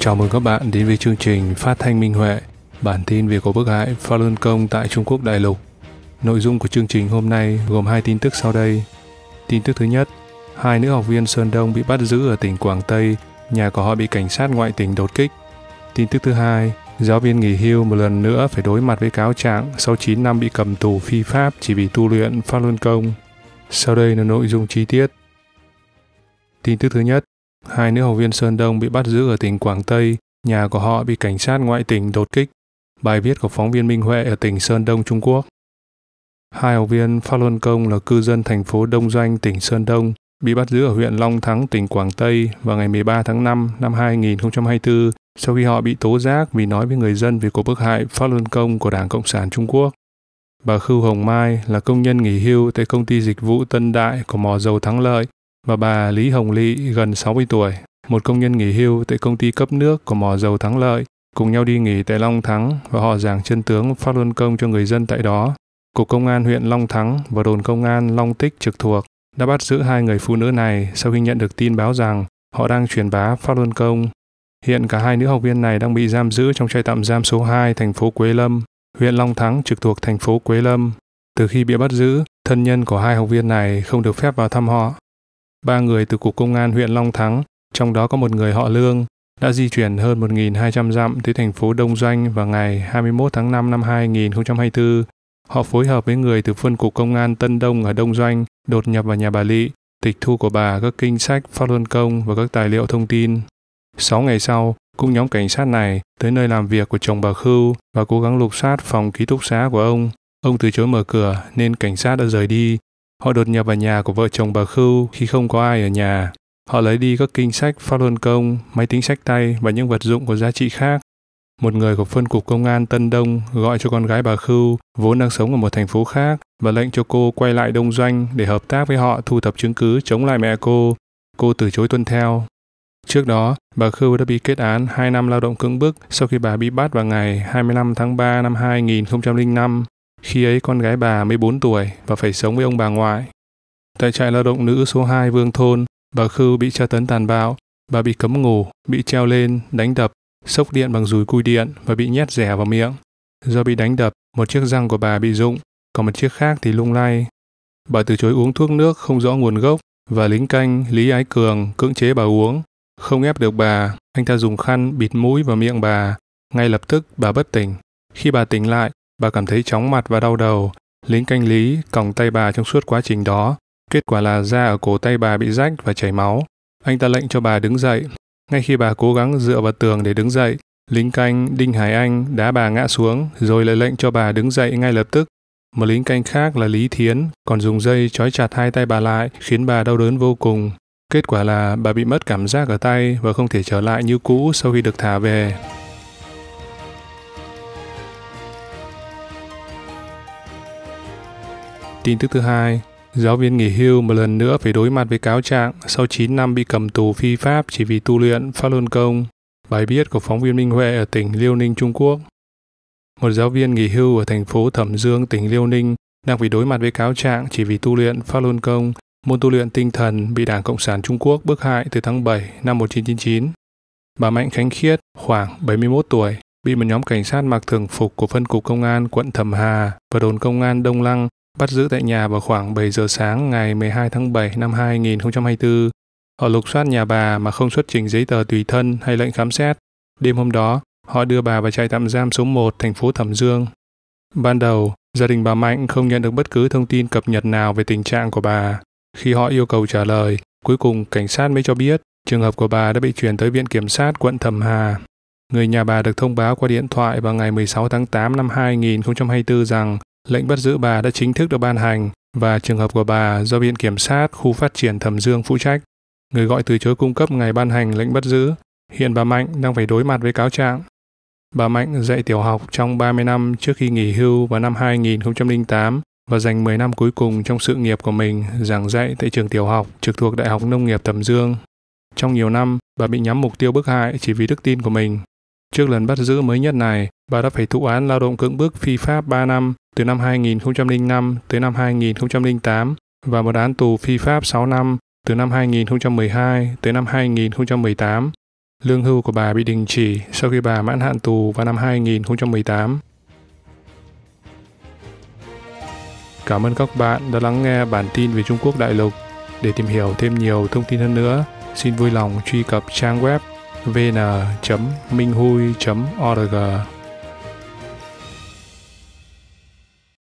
Chào mừng các bạn đến với chương trình Phát thanh Minh Huệ, bản tin về có bức hại Falun Công tại Trung Quốc đại lục. Nội dung của chương trình hôm nay gồm hai tin tức sau đây. Tin tức thứ nhất, hai nữ học viên Sơn Đông bị bắt giữ ở tỉnh Quảng Tây, nhà của họ bị cảnh sát ngoại tỉnh đột kích. Tin tức thứ hai, giáo viên nghỉ hưu một lần nữa phải đối mặt với cáo trạng sau 9 năm bị cầm tù phi pháp chỉ vì tu luyện Falun Công. Sau đây là nội dung chi tiết. Tin tức thứ nhất, hai nữ học viên Sơn Đông bị bắt giữ ở tỉnh Quảng Tây, nhà của họ bị cảnh sát ngoại tỉnh đột kích. Bài viết của phóng viên Minh Huệ ở tỉnh Sơn Đông, Trung Quốc. Hai học viên Luân Công là cư dân thành phố Đông Doanh, tỉnh Sơn Đông, bị bắt giữ ở huyện Long Thắng, tỉnh Quảng Tây vào ngày 13 tháng 5 năm 2024 sau khi họ bị tố giác vì nói với người dân về cuộc bức hại Luân Công của Đảng Cộng sản Trung Quốc. Bà Khưu Hồng Mai là công nhân nghỉ hưu tại công ty dịch vụ Tân Đại của mỏ dầu Thắng Lợi, và bà Lý Hồng Ly gần 60 tuổi, một công nhân nghỉ hưu tại công ty cấp nước của mỏ dầu Thắng Lợi, cùng nhau đi nghỉ tại Long Thắng và họ giảng chân tướng phát luân công cho người dân tại đó. Cục Công an huyện Long Thắng và đồn công an Long Tích trực thuộc đã bắt giữ hai người phụ nữ này sau khi nhận được tin báo rằng họ đang truyền bá phát luân công. Hiện cả hai nữ học viên này đang bị giam giữ trong trại tạm giam số 2 thành phố Quế Lâm, huyện Long Thắng trực thuộc thành phố Quế Lâm. Từ khi bị bắt giữ, thân nhân của hai học viên này không được phép vào thăm họ ba người từ Cục Công an huyện Long Thắng, trong đó có một người họ Lương, đã di chuyển hơn 1.200 dặm tới thành phố Đông Doanh vào ngày 21 tháng 5 năm 2024. Họ phối hợp với người từ phân cục công an Tân Đông ở Đông Doanh đột nhập vào nhà bà Lị, tịch thu của bà các kinh sách phát luân công và các tài liệu thông tin. Sáu ngày sau, cũng nhóm cảnh sát này tới nơi làm việc của chồng bà Khưu và cố gắng lục soát phòng ký túc xá của ông. Ông từ chối mở cửa nên cảnh sát đã rời đi Họ đột nhập vào nhà của vợ chồng bà Khưu khi không có ai ở nhà. Họ lấy đi các kinh sách pháp luân công, máy tính sách tay và những vật dụng có giá trị khác. Một người của phân cục công an Tân Đông gọi cho con gái bà Khưu, vốn đang sống ở một thành phố khác, và lệnh cho cô quay lại Đông Doanh để hợp tác với họ thu thập chứng cứ chống lại mẹ cô. Cô từ chối tuân theo. Trước đó, bà Khưu đã bị kết án 2 năm lao động cưỡng bức sau khi bà bị bắt vào ngày 25 tháng 3 năm 2005 khi ấy con gái bà mới 4 tuổi và phải sống với ông bà ngoại. Tại trại lao động nữ số 2 Vương Thôn, bà Khư bị tra tấn tàn bạo, bà bị cấm ngủ, bị treo lên, đánh đập, sốc điện bằng dùi cui điện và bị nhét rẻ vào miệng. Do bị đánh đập, một chiếc răng của bà bị rụng, còn một chiếc khác thì lung lay. Bà từ chối uống thuốc nước không rõ nguồn gốc và lính canh Lý Ái Cường cưỡng chế bà uống. Không ép được bà, anh ta dùng khăn bịt mũi và miệng bà. Ngay lập tức bà bất tỉnh. Khi bà tỉnh lại, Bà cảm thấy chóng mặt và đau đầu. Lính canh lý còng tay bà trong suốt quá trình đó. Kết quả là da ở cổ tay bà bị rách và chảy máu. Anh ta lệnh cho bà đứng dậy. Ngay khi bà cố gắng dựa vào tường để đứng dậy, lính canh Đinh Hải Anh đá bà ngã xuống rồi lại lệnh cho bà đứng dậy ngay lập tức. Một lính canh khác là Lý Thiến còn dùng dây trói chặt hai tay bà lại khiến bà đau đớn vô cùng. Kết quả là bà bị mất cảm giác ở tay và không thể trở lại như cũ sau khi được thả về. Tin tức thứ hai, giáo viên nghỉ hưu một lần nữa phải đối mặt với cáo trạng sau 9 năm bị cầm tù phi pháp chỉ vì tu luyện Pháp Luân Công. Bài viết của phóng viên Minh Huệ ở tỉnh Liêu Ninh, Trung Quốc. Một giáo viên nghỉ hưu ở thành phố Thẩm Dương, tỉnh Liêu Ninh đang phải đối mặt với cáo trạng chỉ vì tu luyện Pháp Luân Công, môn tu luyện tinh thần bị Đảng Cộng sản Trung Quốc bức hại từ tháng 7 năm 1999. Bà Mạnh Khánh Khiết, khoảng 71 tuổi, bị một nhóm cảnh sát mặc thường phục của phân cục công an quận Thẩm Hà và đồn công an Đông Lăng bắt giữ tại nhà vào khoảng 7 giờ sáng ngày 12 tháng 7 năm 2024. Họ lục soát nhà bà mà không xuất trình giấy tờ tùy thân hay lệnh khám xét. Đêm hôm đó, họ đưa bà vào trại tạm giam số 1 thành phố Thẩm Dương. Ban đầu, gia đình bà Mạnh không nhận được bất cứ thông tin cập nhật nào về tình trạng của bà. Khi họ yêu cầu trả lời, cuối cùng cảnh sát mới cho biết trường hợp của bà đã bị chuyển tới Viện Kiểm sát quận Thẩm Hà. Người nhà bà được thông báo qua điện thoại vào ngày 16 tháng 8 năm 2024 rằng Lệnh bắt giữ bà đã chính thức được ban hành và trường hợp của bà do Viện Kiểm sát khu phát triển Thẩm Dương phụ trách. Người gọi từ chối cung cấp ngày ban hành lệnh bắt giữ. Hiện bà Mạnh đang phải đối mặt với cáo trạng. Bà Mạnh dạy tiểu học trong 30 năm trước khi nghỉ hưu vào năm 2008 và dành 10 năm cuối cùng trong sự nghiệp của mình giảng dạy tại trường tiểu học trực thuộc Đại học Nông nghiệp Thẩm Dương. Trong nhiều năm, bà bị nhắm mục tiêu bức hại chỉ vì đức tin của mình. Trước lần bắt giữ mới nhất này, bà đã phải thụ án lao động cưỡng bức phi pháp 3 năm từ năm 2005 tới năm 2008 và một án tù phi pháp 6 năm từ năm 2012 tới năm 2018. Lương hưu của bà bị đình chỉ sau khi bà mãn hạn tù vào năm 2018. Cảm ơn các bạn đã lắng nghe bản tin về Trung Quốc đại lục. Để tìm hiểu thêm nhiều thông tin hơn nữa, xin vui lòng truy cập trang web vn.minghui.org